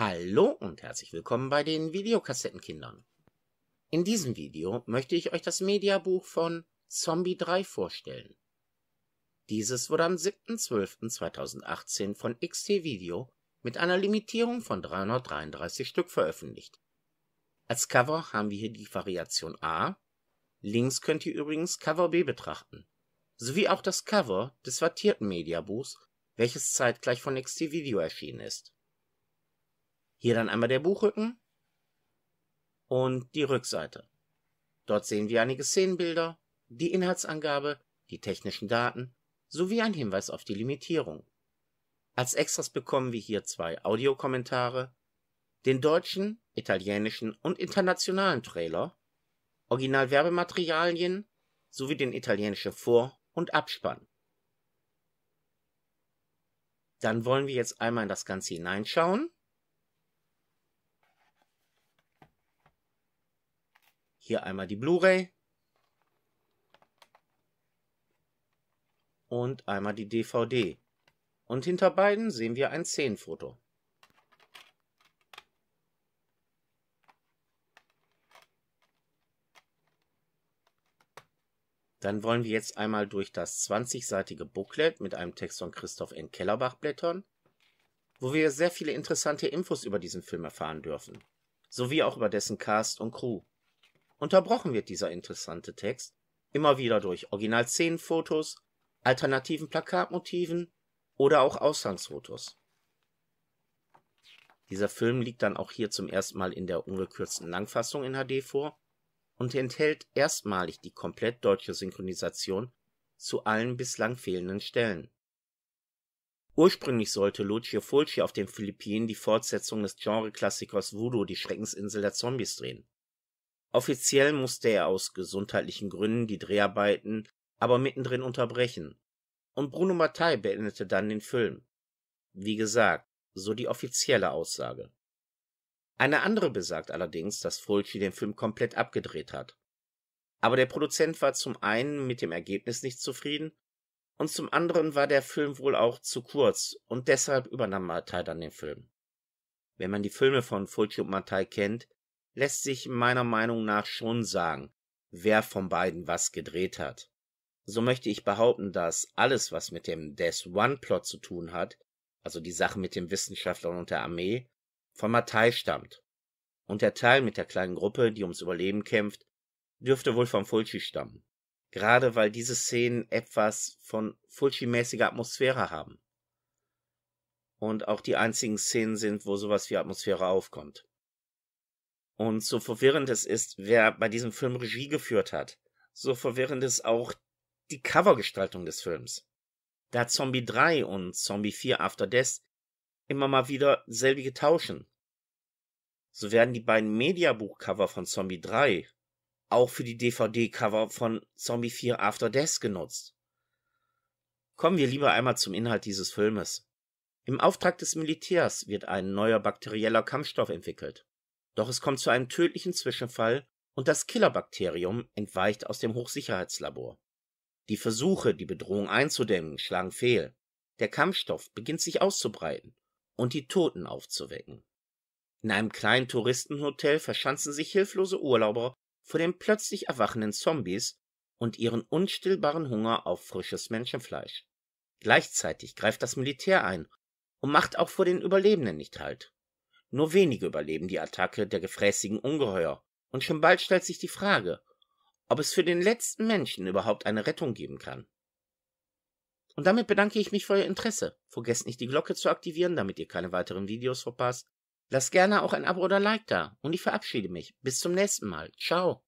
Hallo und herzlich willkommen bei den Videokassettenkindern. In diesem Video möchte ich euch das Mediabuch von Zombie 3 vorstellen. Dieses wurde am 7.12.2018 von XT Video mit einer Limitierung von 333 Stück veröffentlicht. Als Cover haben wir hier die Variation A, links könnt ihr übrigens Cover B betrachten, sowie auch das Cover des wartierten Mediabuchs, welches zeitgleich von XT Video erschienen ist. Hier dann einmal der Buchrücken und die Rückseite. Dort sehen wir einige Szenenbilder, die Inhaltsangabe, die technischen Daten sowie ein Hinweis auf die Limitierung. Als Extras bekommen wir hier zwei Audiokommentare, den deutschen, italienischen und internationalen Trailer, Originalwerbematerialien sowie den italienischen Vor- und Abspann. Dann wollen wir jetzt einmal in das Ganze hineinschauen. Hier einmal die Blu-ray. Und einmal die DVD. Und hinter beiden sehen wir ein Szenenfoto. Dann wollen wir jetzt einmal durch das 20-seitige Booklet mit einem Text von Christoph N. Kellerbach blättern, wo wir sehr viele interessante Infos über diesen Film erfahren dürfen, sowie auch über dessen Cast und Crew. Unterbrochen wird dieser interessante Text immer wieder durch Originalszenenfotos, alternativen Plakatmotiven oder auch Ausgangsfotos. Dieser Film liegt dann auch hier zum ersten Mal in der ungekürzten Langfassung in HD vor und enthält erstmalig die komplett deutsche Synchronisation zu allen bislang fehlenden Stellen. Ursprünglich sollte Lucio Fulci auf den Philippinen die Fortsetzung des Genre-Klassikers Voodoo – Die Schreckensinsel der Zombies drehen Offiziell musste er aus gesundheitlichen Gründen die Dreharbeiten aber mittendrin unterbrechen, und Bruno Mattei beendete dann den Film. Wie gesagt, so die offizielle Aussage. Eine andere besagt allerdings, dass Fulci den Film komplett abgedreht hat. Aber der Produzent war zum einen mit dem Ergebnis nicht zufrieden und zum anderen war der Film wohl auch zu kurz und deshalb übernahm Mattei dann den Film. Wenn man die Filme von Fulci und Mattei kennt, lässt sich meiner Meinung nach schon sagen, wer von beiden was gedreht hat. So möchte ich behaupten, dass alles, was mit dem Death One-Plot zu tun hat, also die Sache mit den Wissenschaftlern und der Armee, von Matthai stammt. Und der Teil mit der kleinen Gruppe, die ums Überleben kämpft, dürfte wohl von Fulci stammen. Gerade weil diese Szenen etwas von Fulci-mäßiger Atmosphäre haben. Und auch die einzigen Szenen sind, wo sowas wie Atmosphäre aufkommt. Und so verwirrend es ist, wer bei diesem Film Regie geführt hat, so verwirrend ist auch die Covergestaltung des Films. Da Zombie 3 und Zombie 4 After Death immer mal wieder selbige tauschen. So werden die beiden Mediabuchcover von Zombie 3 auch für die DVD-Cover von Zombie 4 After Death genutzt. Kommen wir lieber einmal zum Inhalt dieses Filmes. Im Auftrag des Militärs wird ein neuer bakterieller Kampfstoff entwickelt. Doch es kommt zu einem tödlichen Zwischenfall und das Killerbakterium entweicht aus dem Hochsicherheitslabor. Die Versuche, die Bedrohung einzudämmen, schlagen fehl. Der Kampfstoff beginnt sich auszubreiten und die Toten aufzuwecken. In einem kleinen Touristenhotel verschanzen sich hilflose Urlauber vor den plötzlich erwachenden Zombies und ihren unstillbaren Hunger auf frisches Menschenfleisch. Gleichzeitig greift das Militär ein und macht auch vor den Überlebenden nicht Halt. Nur wenige überleben die Attacke der gefräßigen Ungeheuer, und schon bald stellt sich die Frage, ob es für den letzten Menschen überhaupt eine Rettung geben kann. Und damit bedanke ich mich für Ihr Interesse. Vergesst nicht, die Glocke zu aktivieren, damit ihr keine weiteren Videos verpasst. Lasst gerne auch ein Abo oder Like da und ich verabschiede mich. Bis zum nächsten Mal. Ciao.